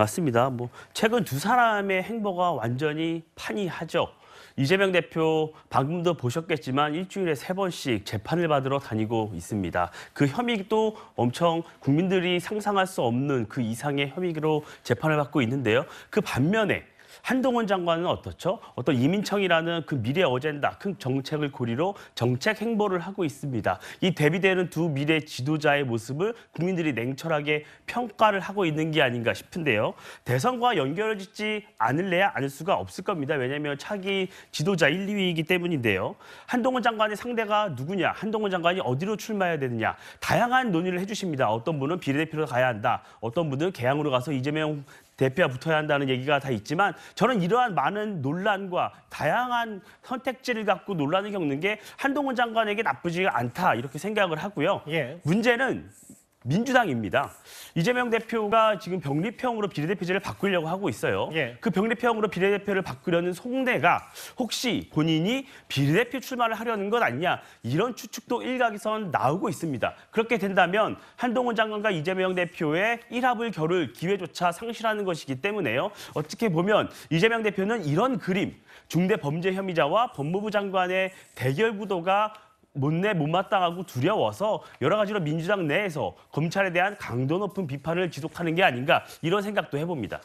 맞습니다. 뭐 최근 두 사람의 행보가 완전히 판이하죠. 이재명 대표 방금도 보셨겠지만 일주일에 세 번씩 재판을 받으러 다니고 있습니다. 그 혐의도 엄청 국민들이 상상할 수 없는 그 이상의 혐의로 재판을 받고 있는데요. 그 반면에 한동훈 장관은 어떻죠? 어떤 이민청이라는 그 미래 어젠다, 큰 정책을 고리로 정책 행보를 하고 있습니다. 이 대비되는 두 미래 지도자의 모습을 국민들이 냉철하게 평가를 하고 있는 게 아닌가 싶은데요. 대선과 연결을 짓지 않을래야 않을 수가 없을 겁니다. 왜냐하면 차기 지도자 1, 2위이기 때문인데요. 한동훈 장관의 상대가 누구냐, 한동훈 장관이 어디로 출마해야 되느냐, 다양한 논의를 해주십니다. 어떤 분은 비례대표로 가야 한다, 어떤 분은 개항으로 가서 이재명 대표가 붙어야 한다는 얘기가 다 있지만 저는 이러한 많은 논란과 다양한 선택지를 갖고 논란을 겪는 게 한동훈 장관에게 나쁘지 않다 이렇게 생각을 하고요. 예. 문제는 민주당입니다. 이재명 대표가 지금 병립형으로 비례대표제를 바꾸려고 하고 있어요. 예. 그 병립형으로 비례대표를 바꾸려는 송대가 혹시 본인이 비례대표 출마를 하려는 것 아니냐 이런 추측도 일각에선 나오고 있습니다. 그렇게 된다면 한동훈 장관과 이재명 대표의 일합을 겨룰 기회조차 상실하는 것이기 때문에요. 어떻게 보면 이재명 대표는 이런 그림 중대 범죄 혐의자와 법무부 장관의 대결 구도가 못내 못마땅하고 두려워서 여러 가지로 민주당 내에서 검찰에 대한 강도 높은 비판을 지속하는 게 아닌가 이런 생각도 해봅니다.